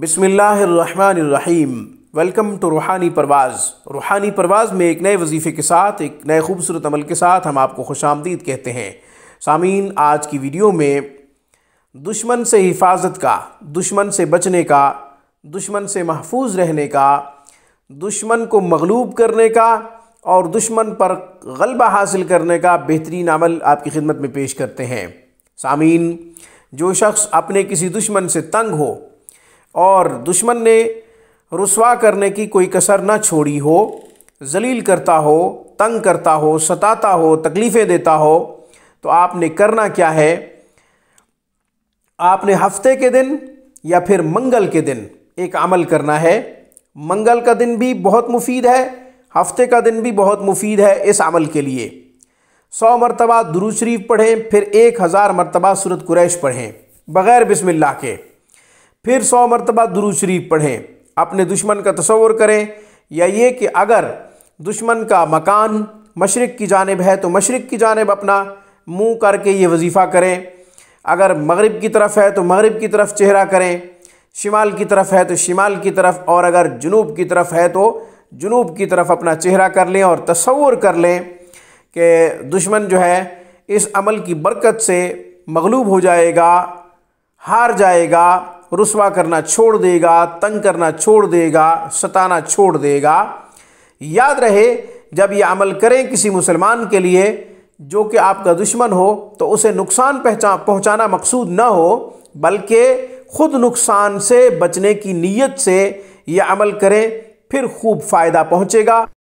बिसमीम welcome to रूहानी परवाज़ रूहानी परवाज़ में एक नए वजीफ़े के साथ एक नए खूबसूरत अमल के साथ हम आपको खुश आमदीद कहते हैं सामीन आज की वीडियो में दुश्मन से हिफाजत का दुश्मन से बचने का दुश्मन से महफूज रहने का दुश्मन को मगलूब करने का और दुश्मन पर गलबा हासिल करने का बेहतरीन अमल आपकी खिदमत में पेश करते हैं सामीन जो शख्स अपने किसी दुश्मन से तंग हो और दुश्मन ने रसवा करने की कोई कसर ना छोड़ी हो जलील करता हो तंग करता हो सताता हो तकलीफ़ें देता हो तो आपने करना क्या है आपने हफ्ते के दिन या फिर मंगल के दिन एक अमल करना है मंगल का दिन भी बहुत मुफीद है हफ्ते का दिन भी बहुत मुफीद है इस अमल के लिए सौ मरतबा दुरू शरीफ पढ़ें फिर एक हज़ार मरतबा सूरत कुरैश पढ़ें बग़ैर बिस्मिल्लाह के फिर सौ मरतबा दुरू शरीफ पढ़ें अपने दुश्मन का तस्वर करें या ये कि अगर दुश्मन का मकान मशरक़ की जानब है तो मशरक़ की जानब अपना मुँह करके ये वजीफ़ा करें अगर मगरब की तरफ है तो मगरब की तरफ चेहरा करें शिमाल की तरफ है तो शिमाल की तरफ और अगर जुनूब की तरफ है तो जुनूब की तरफ अपना चेहरा कर लें और तस्वर कर लें कि दुश्मन जो है इस अमल की बरकत से मगलूब हो जाएगा हार जाएगा रुसवा करना छोड़ देगा तंग करना छोड़ देगा सताना छोड़ देगा याद रहे जब ये अमल करें किसी मुसलमान के लिए जो कि आपका दुश्मन हो तो उसे नुकसान पहचा पहुँचाना मकसूद न हो बल्कि ख़ुद नुकसान से बचने की नीयत से यह अमल करें फिर खूब फ़ायदा पहुँचेगा